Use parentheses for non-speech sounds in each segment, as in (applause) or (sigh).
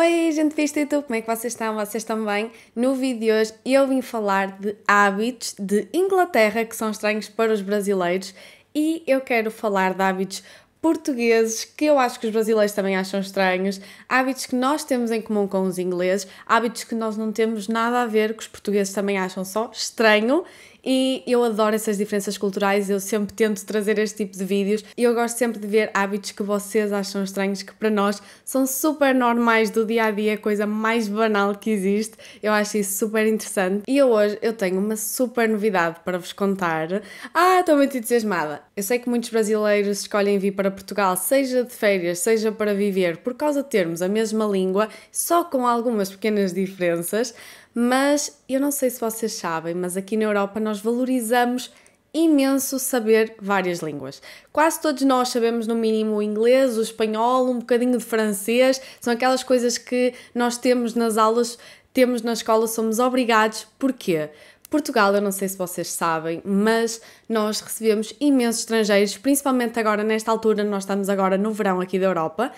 Oi, gente vista YouTube, como é que vocês estão? Vocês estão bem? No vídeo de hoje eu vim falar de hábitos de Inglaterra que são estranhos para os brasileiros e eu quero falar de hábitos portugueses que eu acho que os brasileiros também acham estranhos, hábitos que nós temos em comum com os ingleses, hábitos que nós não temos nada a ver que os portugueses também acham só estranho e eu adoro essas diferenças culturais, eu sempre tento trazer este tipo de vídeos e eu gosto sempre de ver hábitos que vocês acham estranhos, que para nós são super normais do dia a dia, a coisa mais banal que existe. Eu acho isso super interessante. E eu hoje eu tenho uma super novidade para vos contar. Ah, estou muito entusiasmada! Eu sei que muitos brasileiros escolhem vir para Portugal, seja de férias, seja para viver, por causa de termos a mesma língua, só com algumas pequenas diferenças mas eu não sei se vocês sabem, mas aqui na Europa nós valorizamos imenso saber várias línguas. Quase todos nós sabemos no mínimo o inglês, o espanhol, um bocadinho de francês, são aquelas coisas que nós temos nas aulas, temos na escola, somos obrigados. Porquê? Portugal, eu não sei se vocês sabem, mas nós recebemos imensos estrangeiros, principalmente agora nesta altura, nós estamos agora no verão aqui da Europa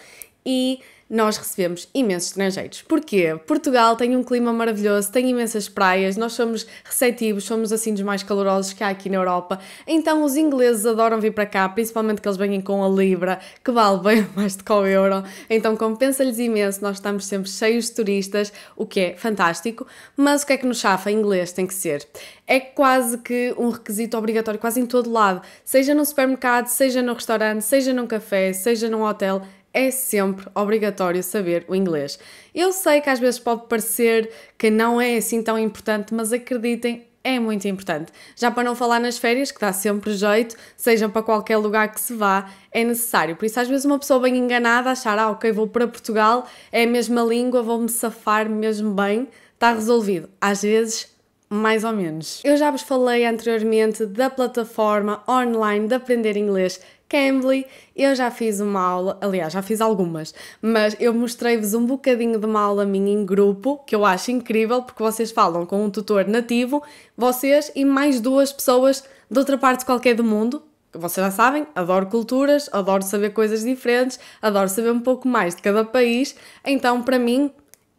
e nós recebemos imensos estrangeiros. Porquê? Portugal tem um clima maravilhoso, tem imensas praias, nós somos receptivos, somos assim dos mais calorosos que há aqui na Europa. Então os ingleses adoram vir para cá, principalmente que eles vêm com a libra, que vale (laughs) bem mais do que o euro. Então compensa-lhes imenso, nós estamos sempre cheios de turistas, o que é fantástico. Mas o que é que nos chafa? Inglês tem que ser. É quase que um requisito obrigatório, quase em todo lado, seja num supermercado, seja num restaurante, seja num café, seja num hotel é sempre obrigatório saber o inglês. Eu sei que às vezes pode parecer que não é assim tão importante, mas acreditem, é muito importante. Já para não falar nas férias, que dá sempre jeito, sejam para qualquer lugar que se vá, é necessário. Por isso, às vezes, uma pessoa bem enganada achar, ah, ok, vou para Portugal, é a mesma língua, vou-me safar mesmo bem, está resolvido. Às vezes, mais ou menos. Eu já vos falei anteriormente da plataforma online de aprender inglês Cambly. Eu já fiz uma aula, aliás, já fiz algumas, mas eu mostrei-vos um bocadinho de uma aula minha em grupo, que eu acho incrível, porque vocês falam com um tutor nativo, vocês e mais duas pessoas de outra parte qualquer do mundo. Vocês já sabem, adoro culturas, adoro saber coisas diferentes, adoro saber um pouco mais de cada país, então para mim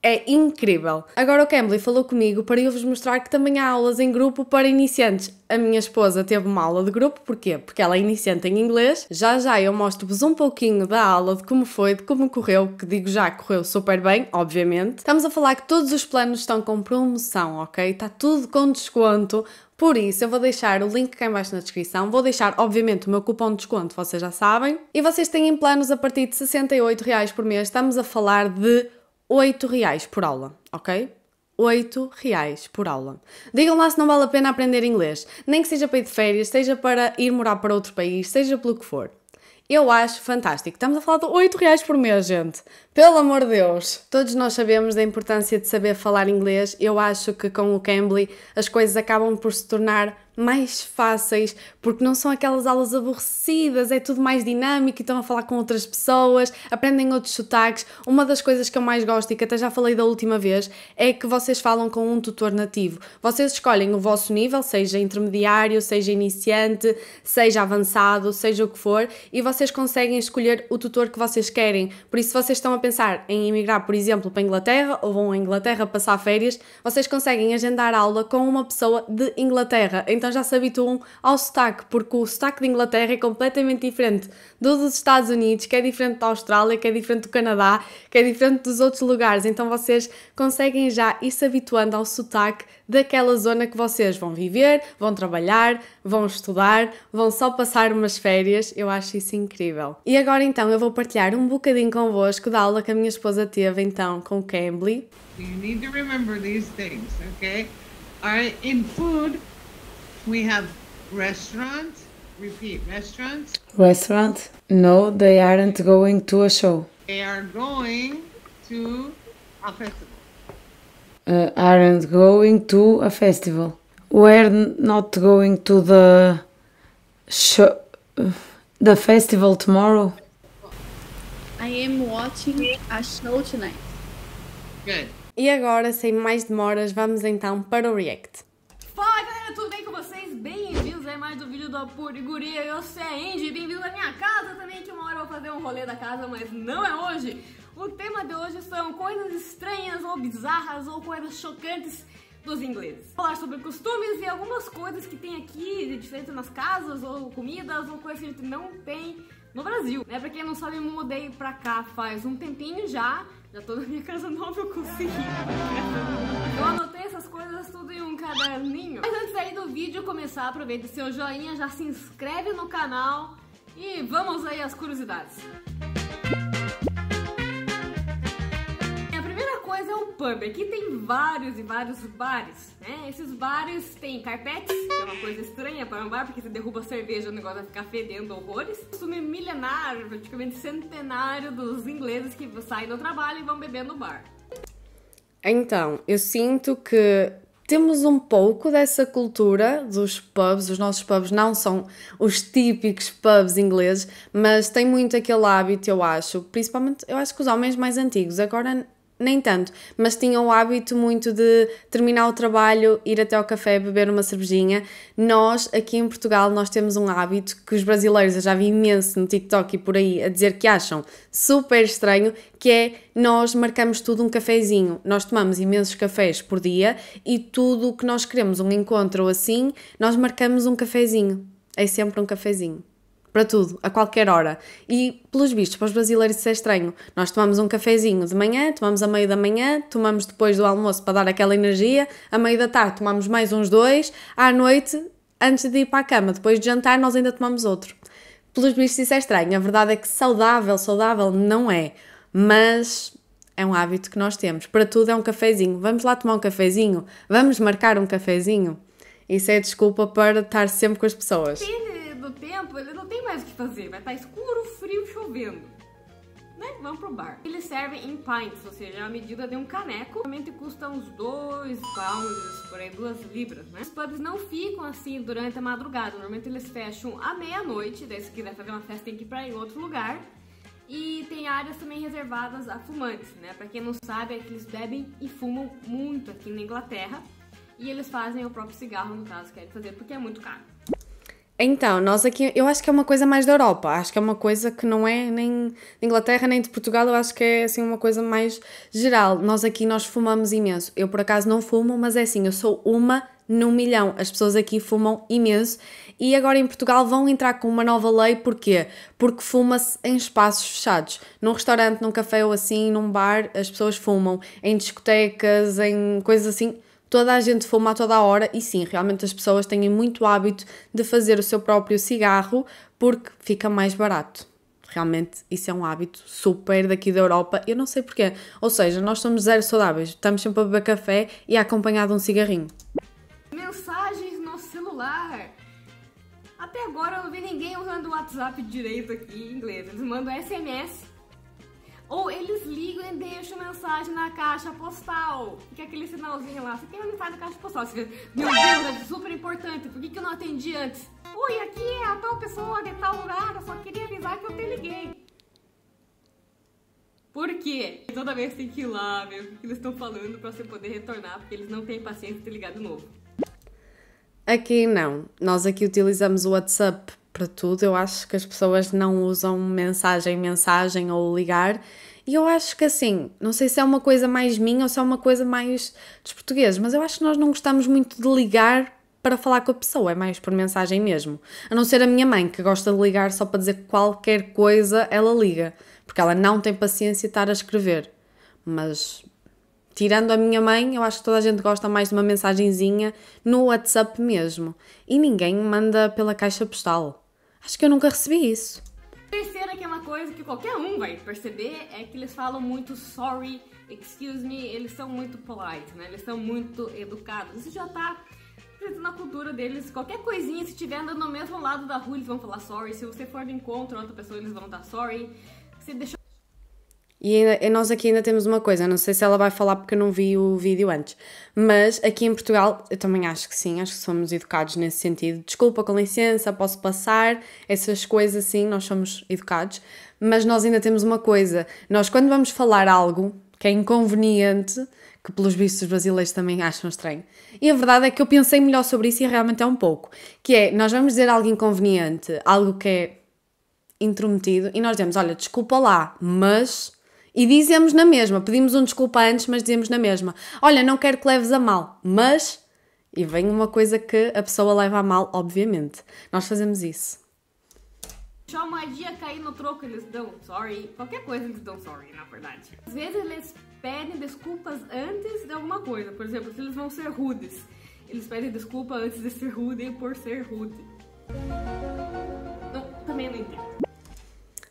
é incrível. Agora o Cambly falou comigo para eu vos mostrar que também há aulas em grupo para iniciantes. A minha esposa teve uma aula de grupo, porquê? Porque ela é iniciante em inglês. Já já eu mostro-vos um pouquinho da aula, de como foi, de como correu, que digo já correu super bem, obviamente. Estamos a falar que todos os planos estão com promoção, ok? Está tudo com desconto. Por isso, eu vou deixar o link cá embaixo na descrição, vou deixar, obviamente, o meu cupom de desconto, vocês já sabem. E vocês têm planos a partir de 68 reais por mês, estamos a falar de 8 reais por aula, ok? 8 reais por aula. Digam lá se não vale a pena aprender inglês, nem que seja para ir de férias, seja para ir morar para outro país, seja pelo que for. Eu acho fantástico. Estamos a falar de 8 reais por mês, gente. Pelo amor de Deus! Todos nós sabemos da importância de saber falar inglês. Eu acho que com o Cambly as coisas acabam por se tornar mais fáceis, porque não são aquelas aulas aborrecidas, é tudo mais dinâmico e estão a falar com outras pessoas, aprendem outros sotaques. Uma das coisas que eu mais gosto e que até já falei da última vez é que vocês falam com um tutor nativo. Vocês escolhem o vosso nível, seja intermediário, seja iniciante, seja avançado, seja o que for, e vocês conseguem escolher o tutor que vocês querem. Por isso, se vocês estão a pensar em emigrar, por exemplo, para a Inglaterra ou vão à Inglaterra passar férias, vocês conseguem agendar aula com uma pessoa de Inglaterra. Então já se habituam ao sotaque, porque o sotaque de Inglaterra é completamente diferente do dos Estados Unidos, que é diferente da Austrália, que é diferente do Canadá, que é diferente dos outros lugares. Então vocês conseguem já ir se habituando ao sotaque daquela zona que vocês vão viver, vão trabalhar, vão estudar, vão só passar umas férias. Eu acho isso incrível. E agora então eu vou partilhar um bocadinho convosco da aula que a minha esposa teve então com o Cambly. You need to remember these things, okay? I, in food, We have restaurants. Repeat, restaurants. Restaurants. No, they aren't going to a show. They are going to a festival. Uh, aren't going to a festival. We're not going to the show, the festival tomorrow. I am watching a show tonight. Good. E agora, sem mais demoras, vamos então para o React. Fala galera, tudo bem? mais um vídeo do Apuro Guria. Eu sou a Andy, bem-vindo à minha casa também, que uma hora eu vou fazer um rolê da casa, mas não é hoje. O tema de hoje são coisas estranhas ou bizarras ou coisas chocantes dos ingleses. Vou falar sobre costumes e algumas coisas que tem aqui de diferente nas casas ou comidas ou coisas que a gente não tem no Brasil. Né? Pra quem não sabe, eu mudei pra cá faz um tempinho já. Já tô na minha casa nova, eu consegui. Eu anotei coisas tudo em um caderninho. Mas antes aí do vídeo começar, aproveita seu joinha, já se inscreve no canal e vamos aí às curiosidades. A primeira coisa é o pub. Aqui tem vários e vários bares, né? Esses bares têm carpetes, que é uma coisa estranha para um bar, porque você derruba cerveja o negócio vai ficar fedendo horrores. Costume milenário, praticamente centenário dos ingleses que saem do trabalho e vão beber no bar. Então, eu sinto que temos um pouco dessa cultura dos pubs. Os nossos pubs não são os típicos pubs ingleses, mas tem muito aquele hábito, eu acho. Principalmente, eu acho que os homens mais antigos. Agora nem tanto, mas tinha o hábito muito de terminar o trabalho, ir até ao café, beber uma cervejinha. Nós, aqui em Portugal, nós temos um hábito que os brasileiros, eu já vi imenso no TikTok e por aí, a dizer que acham super estranho, que é nós marcamos tudo um cafezinho. Nós tomamos imensos cafés por dia e tudo o que nós queremos, um encontro ou assim, nós marcamos um cafezinho. É sempre um cafezinho para tudo, a qualquer hora. E, pelos vistos, para os brasileiros isso é estranho. Nós tomamos um cafezinho de manhã, tomamos a meio da manhã, tomamos depois do almoço para dar aquela energia, a meio da tarde tomamos mais uns dois, à noite, antes de ir para a cama, depois de jantar, nós ainda tomamos outro. Pelos vistos isso é estranho. A verdade é que saudável, saudável não é. Mas é um hábito que nós temos. Para tudo é um cafezinho. Vamos lá tomar um cafezinho? Vamos marcar um cafezinho? Isso é desculpa para estar sempre com as pessoas. Sim do tempo, ele não tem mais o que fazer. Vai estar tá escuro, frio, chovendo. Né? Vamos pro bar. Eles servem em pints, ou seja, a medida de um caneco. Normalmente custa uns 2 pounds, por aí, 2 libras, né? Os pubs não ficam assim durante a madrugada. Normalmente eles fecham à meia-noite, daí se quiser fazer uma festa tem que ir pra em outro lugar. E tem áreas também reservadas a fumantes, né? Pra quem não sabe, é que eles bebem e fumam muito aqui na Inglaterra. E eles fazem o próprio cigarro, no caso, querem é fazer, porque é muito caro. Então, nós aqui, eu acho que é uma coisa mais da Europa, acho que é uma coisa que não é nem de Inglaterra nem de Portugal, eu acho que é assim uma coisa mais geral. Nós aqui nós fumamos imenso. Eu por acaso não fumo, mas é assim, eu sou uma num milhão. As pessoas aqui fumam imenso e agora em Portugal vão entrar com uma nova lei, porquê? Porque fuma-se em espaços fechados. Num restaurante, num café ou assim, num bar, as pessoas fumam. Em discotecas, em coisas assim toda a gente fuma a toda a hora e sim, realmente as pessoas têm muito hábito de fazer o seu próprio cigarro porque fica mais barato. Realmente isso é um hábito super daqui da Europa, eu não sei porquê. Ou seja, nós somos zero saudáveis, estamos sempre a beber café e acompanhado de um cigarrinho. Mensagens no celular. Até agora eu não vi ninguém usando o WhatsApp direito aqui em inglês. Eles mandam SMS ou eles ligam e deixam mensagem na caixa postal. é aquele sinalzinho lá. Você tem uma mensagem na caixa postal. Você meu Deus, é super importante. Por que, que eu não atendi antes? Oi, aqui é a tal pessoa de tal lugar. Eu só queria avisar que eu te liguei. Por quê? Toda vez tem que ir lá ver o que eles estão falando para você poder retornar, porque eles não têm paciência de ligar de novo. Aqui não. Nós aqui utilizamos o WhatsApp para tudo. Eu acho que as pessoas não usam mensagem, mensagem ou ligar. E eu acho que assim, não sei se é uma coisa mais minha ou se é uma coisa mais dos portugueses, mas eu acho que nós não gostamos muito de ligar para falar com a pessoa, é mais por mensagem mesmo. A não ser a minha mãe, que gosta de ligar só para dizer qualquer coisa, ela liga, porque ela não tem paciência de estar a escrever. Mas tirando a minha mãe, eu acho que toda a gente gosta mais de uma mensagenzinha no WhatsApp mesmo. E ninguém manda pela caixa postal. Acho que eu nunca recebi isso. Terceira, que é uma coisa que qualquer um vai perceber, é que eles falam muito sorry, excuse me, eles são muito polite, né? Eles são muito educados. Isso já tá na cultura deles. Qualquer coisinha, se estiver andando no mesmo lado da rua, eles vão falar sorry. Se você for de encontro outra pessoa, eles vão dar sorry. Você deixou e, ainda, e nós aqui ainda temos uma coisa, não sei se ela vai falar porque eu não vi o vídeo antes, mas aqui em Portugal eu também acho que sim, acho que somos educados nesse sentido. Desculpa, com licença, posso passar, essas coisas sim, nós somos educados, mas nós ainda temos uma coisa, nós quando vamos falar algo que é inconveniente, que pelos vistos os brasileiros também acham estranho. E a verdade é que eu pensei melhor sobre isso e realmente é um pouco. Que é, nós vamos dizer algo inconveniente, algo que é intrometido, e nós dizemos, olha, desculpa lá, mas e dizemos na mesma, pedimos um desculpa antes, mas dizemos na mesma: Olha, não quero que leves a mal, mas. E vem uma coisa que a pessoa leva a mal, obviamente. Nós fazemos isso. Deixar uma dia cair no troco, eles dão sorry. Qualquer coisa eles dão sorry, na verdade. Às vezes eles pedem desculpas antes de alguma coisa. Por exemplo, se eles vão ser rudes, eles pedem desculpa antes de ser rude por ser rude. Não, também não entendo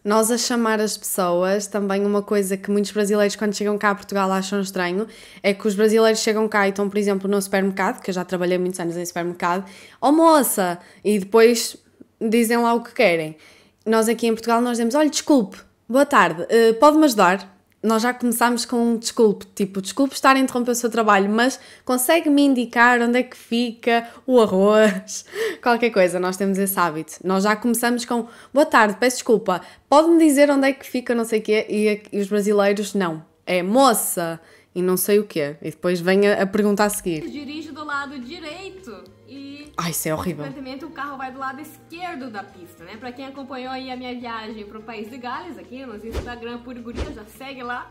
nós a chamar as pessoas, também uma coisa que muitos brasileiros quando chegam cá a Portugal acham estranho, é que os brasileiros chegam cá e estão, por exemplo, no supermercado, que eu já trabalhei muitos anos em supermercado, almoça! E depois dizem lá o que querem. Nós aqui em Portugal nós dizemos, olha, desculpe, boa tarde, eh, pode-me ajudar? nós já começámos com um desculpe, tipo, desculpe estar a interromper o seu trabalho, mas consegue-me indicar onde é que fica o arroz? (laughs) Qualquer coisa, nós temos esse hábito. Nós já começamos com boa tarde, peço desculpa, pode-me dizer onde é que fica, não sei o quê, e, e os brasileiros não. É moça, e não sei o quê. E depois venha a, perguntar a seguir. Dirige do lado direito e. Ai, isso é horrível. Consequentemente, o carro vai do lado esquerdo da pista, né? Pra quem acompanhou aí a minha viagem pro País de Gales, aqui no Instagram Purguria, já segue lá.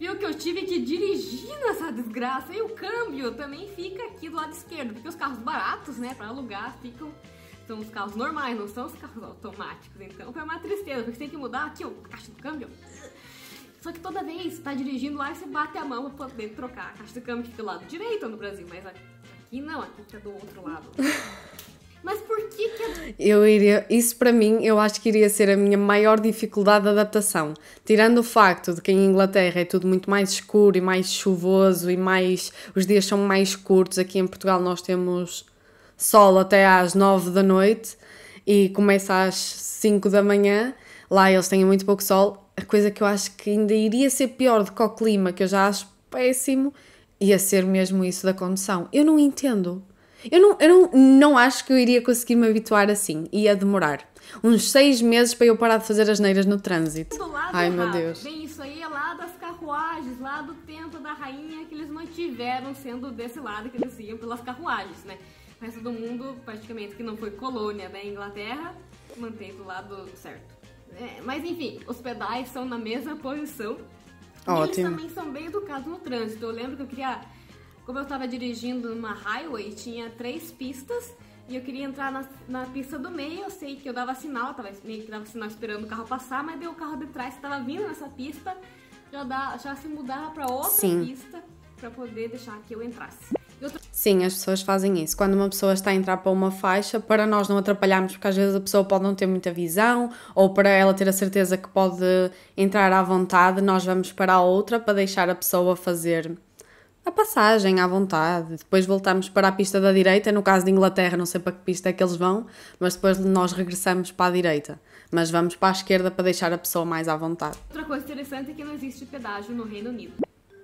Viu que eu tive que dirigir nessa desgraça. E o câmbio também fica aqui do lado esquerdo, porque os carros baratos, né, pra alugar, ficam. São os carros normais, não são os carros automáticos. Então foi uma tristeza, porque tem que mudar aqui ó, a caixa do câmbio. Só que toda vez tá dirigindo lá e você bate a mão pra poder trocar. A caixa do câmbio fica do lado direito no Brasil, mas aqui não, aqui é do outro lado. (laughs) Mas por que que... É eu iria... Isso para mim, eu acho que iria ser a minha maior dificuldade de adaptação. Tirando o facto de que em Inglaterra é tudo muito mais escuro e mais chuvoso e mais... Os dias são mais curtos. Aqui em Portugal nós temos sol até às nove da noite e começa às cinco da manhã. Lá eles têm muito pouco sol a coisa que eu acho que ainda iria ser pior do que o clima, que eu já acho péssimo, ia ser mesmo isso da condução. Eu não entendo. Eu não, eu não, não acho que eu iria conseguir me habituar assim. Ia demorar uns seis meses para eu parar de fazer as neiras no trânsito. Ai, meu Deus. Bem, isso aí é lá das carruagens, lá do templo da rainha que eles mantiveram sendo desse lado que eles iam pelas carruagens, né? O resto do mundo, praticamente, que não foi colônia, né? Inglaterra mantém do lado certo. É, mas enfim, os pedais são na mesma posição. Ótimo. E eles também são bem educados no trânsito. Eu lembro que eu queria. Como eu estava dirigindo numa highway, tinha três pistas e eu queria entrar na, na pista do meio. Eu sei que eu dava sinal, tava, meio que dava sinal esperando o carro passar, mas deu o carro de trás que estava vindo nessa pista, já, dá, já se mudava para outra Sim. pista para poder deixar que eu entrasse. Sim, as pessoas fazem isso. Quando uma pessoa está a entrar para uma faixa, para nós não atrapalharmos, porque às vezes a pessoa pode não ter muita visão, ou para ela ter a certeza que pode entrar à vontade, nós vamos para a outra para deixar a pessoa fazer a passagem à vontade. Depois voltamos para a pista da direita. No caso de Inglaterra, não sei para que pista é que eles vão, mas depois nós regressamos para a direita. Mas vamos para a esquerda para deixar a pessoa mais à vontade. Outra coisa interessante é que não existe pedágio no Reino Unido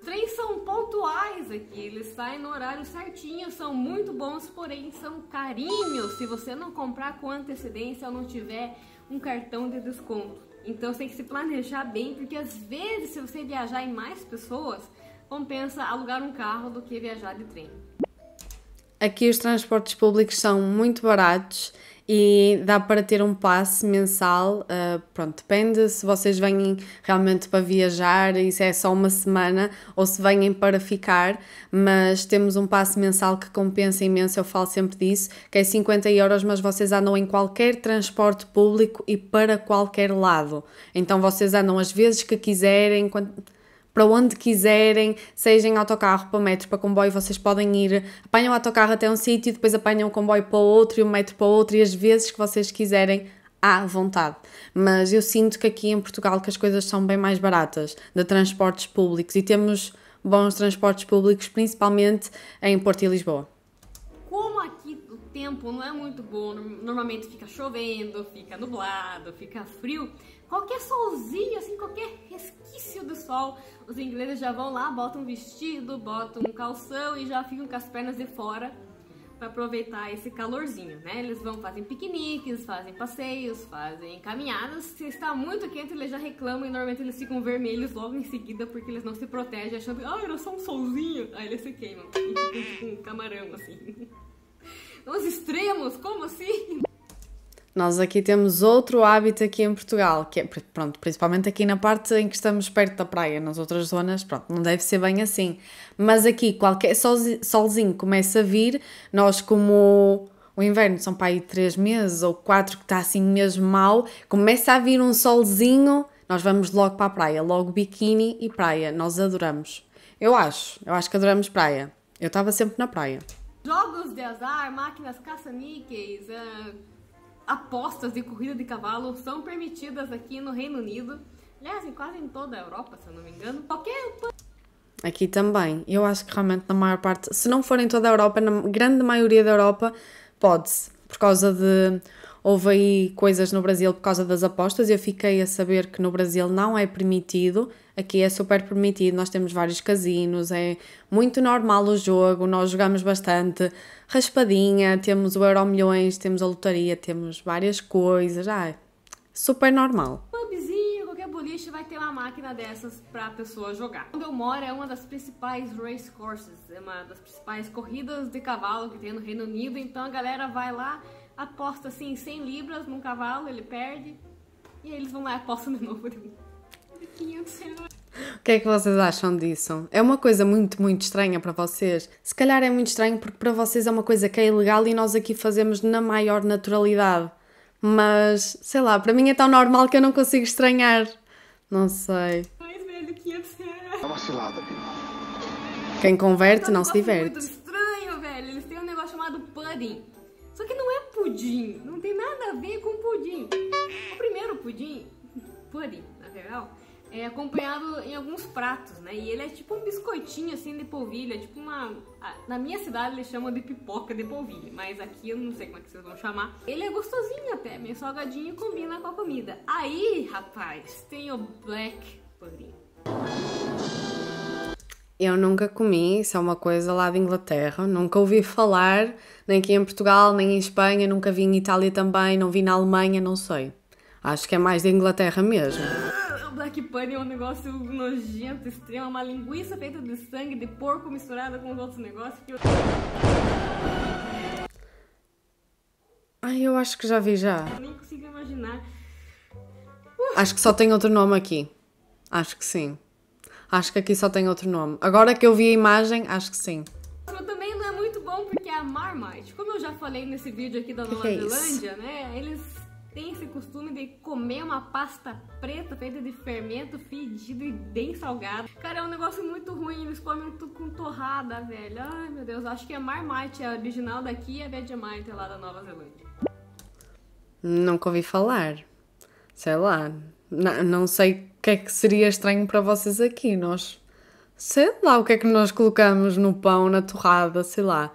três são pontuais aqui, eles saem no horário certinho, são muito bons, porém são carinhos se você não comprar com antecedência ou não tiver um cartão de desconto. Então você tem que se planejar bem, porque às vezes se você viajar em mais pessoas, compensa alugar um carro do que viajar de trem. Aqui os transportes públicos são muito baratos e dá para ter um passe mensal. Uh, pronto, depende se vocês vêm realmente para viajar e se é só uma semana ou se vêm para ficar, mas temos um passe mensal que compensa imenso. Eu falo sempre disso: que é 50 euros, mas vocês andam em qualquer transporte público e para qualquer lado. Então vocês andam as vezes que quiserem. Quando para onde quiserem, seja em autocarro, para metro, para comboio, vocês podem ir, apanham o autocarro até um sítio, depois apanham o comboio para outro e o metro para outro e as vezes que vocês quiserem à vontade. Mas eu sinto que aqui em Portugal que as coisas são bem mais baratas de transportes públicos e temos bons transportes públicos, principalmente em Porto e Lisboa. Como aqui o tempo não é muito bom, normalmente fica chovendo, fica nublado, fica frio, Qualquer solzinho, assim, qualquer resquício do sol, os ingleses já vão lá, botam um vestido, botam um calção e já ficam com as pernas de fora para aproveitar esse calorzinho, né? Eles vão fazem piqueniques, fazem passeios, fazem caminhadas. Se está muito quente, eles já reclamam e normalmente eles ficam vermelhos logo em seguida porque eles não se protegem, achando, ah, era só um solzinho. Aí eles se queimam e ficam com tipo, um camarão assim. (laughs) Os extremos, como assim? Nós aqui temos outro hábito aqui em Portugal, que é, pronto, principalmente aqui na parte em que estamos perto da praia, nas outras zonas, pronto, não deve ser bem assim. Mas aqui, qualquer solzinho começa a vir, nós como o inverno são para aí três meses ou quatro que está assim mesmo mal, começa a vir um solzinho, nós vamos logo para a praia, logo biquíni e praia, nós adoramos. Eu acho, eu acho que adoramos praia. Eu estava sempre na praia. Jogos de azar, máquinas caça-níqueis... Uh apostas e corrida de cavalo são permitidas aqui no Reino Unido. Aliás, em quase em toda a Europa, se eu não me engano. Qualquer. Aqui também. Eu acho que realmente na maior parte, se não for em toda a Europa, na grande maioria da Europa, pode-se. Por causa de houve aí coisas no Brasil por causa das apostas. Eu fiquei a saber que no Brasil não é permitido, aqui é super permitido. Nós temos vários casinos, é muito normal o jogo, nós jogamos bastante. Raspadinha, temos o Euro Milhões, temos a lotaria, temos várias coisas. Ah, é super normal boliche vai ter uma máquina dessas para a pessoa jogar. Onde eu moro é uma das principais race courses, é uma das principais corridas de cavalo que tem no Reino Unido, então a galera vai lá, aposta assim 100 libras num cavalo, ele perde. E aí eles vão lá e apostam de novo. De 500 reais. O que é que vocês acham disso? É uma coisa muito, muito estranha para vocês. Se calhar é muito estranho porque para vocês é uma coisa que é ilegal e nós aqui fazemos na maior naturalidade. Mas, sei lá, para mim é tão normal que eu não consigo estranhar. Não sei. Mais velho, 500 reais. É tá uma cilada, Quem converte tá não se diverte. É muito estranho, velho. Eles têm um negócio chamado pudding. Só que não é pudim. Não tem nada a ver com pudim. O primeiro pudim, pudim, na real, é acompanhado em alguns pratos, né? E ele é tipo um biscoitinho assim de polvilha, é tipo uma. Na minha cidade eles chamam de pipoca de polvilha, mas aqui eu não sei como é que vocês vão chamar. Ele é gostosinho até, meio salgadinho e combina com a comida. Aí, rapaz, tem o black pudim. Eu nunca comi, isso é uma coisa lá de Inglaterra, nunca ouvi falar, nem aqui em Portugal, nem em Espanha, nunca vi em Itália também, não vi na Alemanha, não sei. Acho que é mais da Inglaterra mesmo. (laughs) O Black Pudding é um negócio nojento, extremo, é uma linguiça feita de sangue de porco misturada com os outros negócios que eu... Ai, eu acho que já vi já. Eu nem consigo imaginar. Acho que só tem outro nome aqui. Acho que sim. Acho que aqui só tem outro nome. Agora que eu vi a imagem, acho que sim. Também não é muito bom porque é a Marmite, como eu já falei nesse vídeo aqui da Nova é Zelândia, né? Eles têm esse costume de comer uma pasta preta feita de fermento fedido e bem salgado. Cara, é um negócio muito ruim, eles comem tudo com torrada, velho. Ai, meu Deus, acho que a Marmite é a original daqui e a Vegemite é lá da Nova Zelândia. Nunca ouvi falar. Sei lá, não, não sei que é que seria estranho para vocês aqui? Nós, sei lá, o que é que nós colocamos no pão, na torrada, sei lá.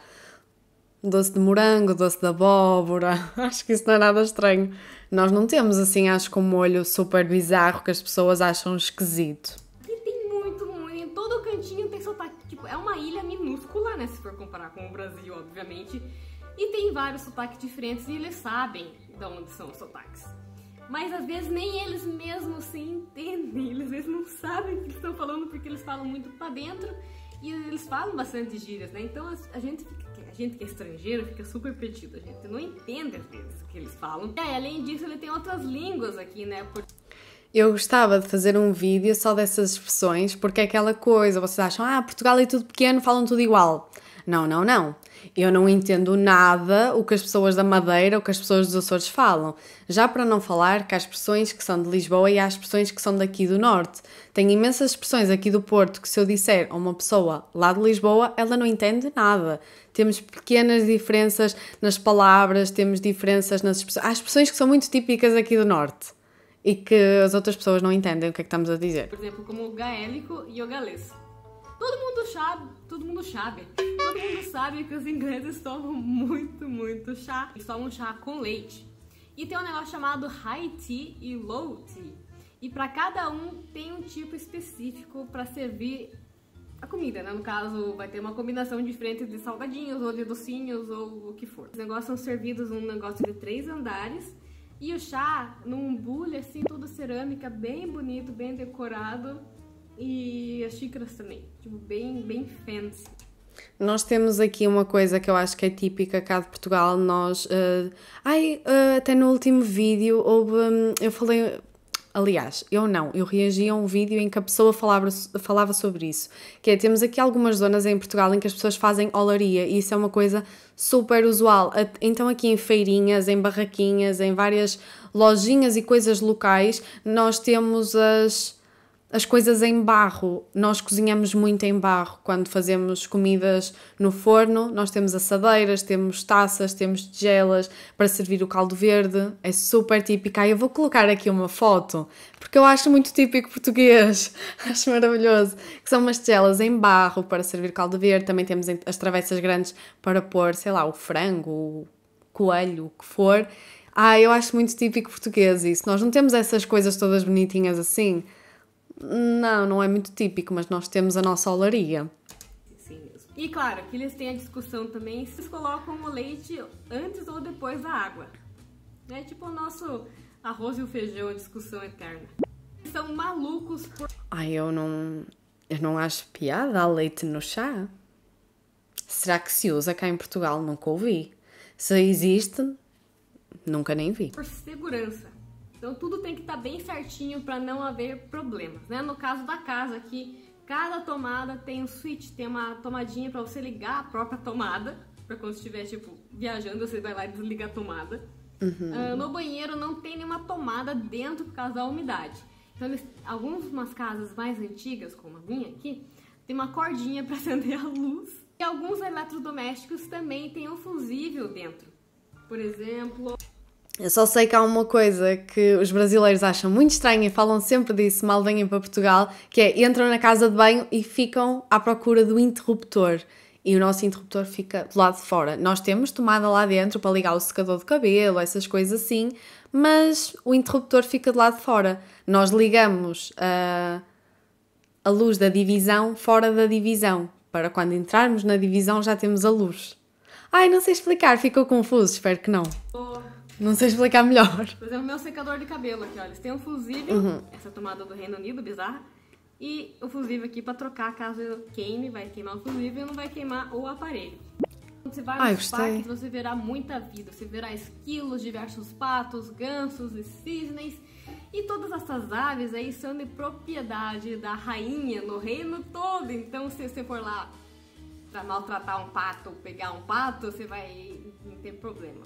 Doce de morango, doce de abóbora, (laughs) acho que isso não é nada estranho. Nós não temos assim, acho que um molho super bizarro que as pessoas acham esquisito. E tem muito, molho, em todo cantinho tem sotaque, tipo, é uma ilha minúscula, né, se for comparar com o Brasil, obviamente. E tem vários sotaques diferentes e eles sabem de onde são os sotaques mas às vezes nem eles mesmos se entendem, eles às vezes não sabem o que estão falando porque eles falam muito para dentro e eles falam bastante gírias, né? Então a gente, fica, a gente que é estrangeiro fica super perdido, a gente não entende às vezes o que eles falam. E é, além disso, ele tem outras línguas aqui, né? Por... Eu gostava de fazer um vídeo só dessas expressões, porque é aquela coisa, vocês acham, ah, Portugal é tudo pequeno, falam tudo igual. Não, não, não. Eu não entendo nada o que as pessoas da Madeira ou que as pessoas dos Açores falam. Já para não falar que há expressões que são de Lisboa e há expressões que são daqui do Norte. Tem imensas expressões aqui do Porto que se eu disser a uma pessoa lá de Lisboa, ela não entende nada. Temos pequenas diferenças nas palavras, temos diferenças nas expressões. Há expressões que são muito típicas aqui do Norte e que as outras pessoas não entendem o que é que estamos a dizer. Por exemplo, como o gaélico e o galês. Todo mundo sabe, todo mundo sabe. Todo mundo sabe que os ingleses tomam muito, muito chá. Eles tomam chá com leite. E tem um negócio chamado high tea e low tea. E para cada um tem um tipo específico para servir a comida, né? No caso, vai ter uma combinação diferente de salgadinhos ou de docinhos ou o que for. Os negócios são servidos num negócio de três andares e o chá num bule assim, tudo cerâmica, bem bonito, bem decorado e as xícaras também, tipo, bem, bem fancy. Nós temos aqui uma coisa que eu acho que é típica cá de Portugal. Nós. Uh, ai, uh, até no último vídeo houve. Um, eu falei. Aliás, eu não, eu reagi a um vídeo em que a pessoa falava, falava sobre isso. Que é, temos aqui algumas zonas em Portugal em que as pessoas fazem olaria e isso é uma coisa super usual. Então, aqui em feirinhas, em barraquinhas, em várias lojinhas e coisas locais, nós temos as as coisas em barro. Nós cozinhamos muito em barro quando fazemos comidas no forno. Nós temos assadeiras, temos taças, temos tigelas para servir o caldo verde. É super típico. Ah, eu vou colocar aqui uma foto porque eu acho muito típico português. (laughs) acho maravilhoso. Que são umas tigelas em barro para servir caldo verde. Também temos as travessas grandes para pôr, sei lá, o frango, o coelho, o que for. Ah, eu acho muito típico português isso. Nós não temos essas coisas todas bonitinhas assim. Não, não é muito típico, mas nós temos a nossa olaria. Sim mesmo. E claro, que eles têm a discussão também se eles colocam o leite antes ou depois da água. É tipo o nosso arroz e o feijão, a discussão eterna. Eles são malucos por... Ai, eu não... Eu não acho piada a leite no chá. Será que se usa cá em Portugal? Nunca ouvi. Se existe, nunca nem vi. Por segurança. Então tudo tem que estar tá bem certinho para não haver problemas, né? No caso da casa aqui, cada tomada tem um switch, tem uma tomadinha para você ligar a própria tomada, para quando estiver tipo viajando você vai lá e desliga a tomada. Uhum. Uh, no banheiro não tem nenhuma tomada dentro por causa da umidade. Então algumas casas mais antigas, como a minha aqui, tem uma cordinha para (laughs) acender a luz. E alguns eletrodomésticos também têm um fusível dentro. Por exemplo, eu só sei que há uma coisa que os brasileiros acham muito estranha e falam sempre disso, mal venham para Portugal, que é entram na casa de banho e ficam à procura do interruptor. E o nosso interruptor fica do lado de fora. Nós temos tomada lá dentro para ligar o secador de cabelo, essas coisas assim, mas o interruptor fica do lado de fora. Nós ligamos a, a luz da divisão fora da divisão, para quando entrarmos na divisão já temos a luz. Ai, não sei explicar, ficou confuso, espero que não. Não sei explicar melhor. Por exemplo, é meu secador de cabelo aqui, olha. Eles têm um fusível, uhum. essa tomada do Reino Unido, bizarra. E o fusível aqui para trocar, caso queime, vai queimar o fusível não vai queimar o aparelho. Quando você vai Ai, nos parques, você verá muita vida. Você verá esquilos, diversos patos, gansos e cisnes. E todas essas aves aí são de propriedade da rainha no reino todo. Então, se você for lá para maltratar um pato ou pegar um pato, você vai ter problema.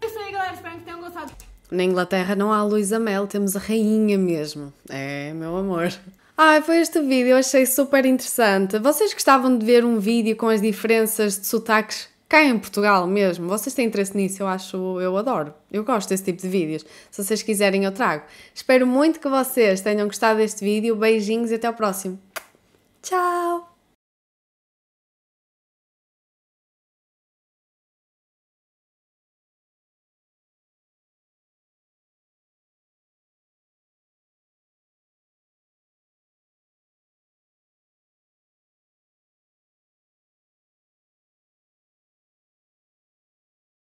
É isso aí, galera. Espero que tenham gostado. Na Inglaterra não há Luísa Mel, temos a rainha mesmo. É, meu amor. Ai, foi este vídeo, eu achei super interessante. Vocês gostavam de ver um vídeo com as diferenças de sotaques cá em Portugal mesmo? Vocês têm interesse nisso? Eu acho, eu adoro. Eu gosto desse tipo de vídeos. Se vocês quiserem, eu trago. Espero muito que vocês tenham gostado deste vídeo. Beijinhos e até ao próximo. Tchau!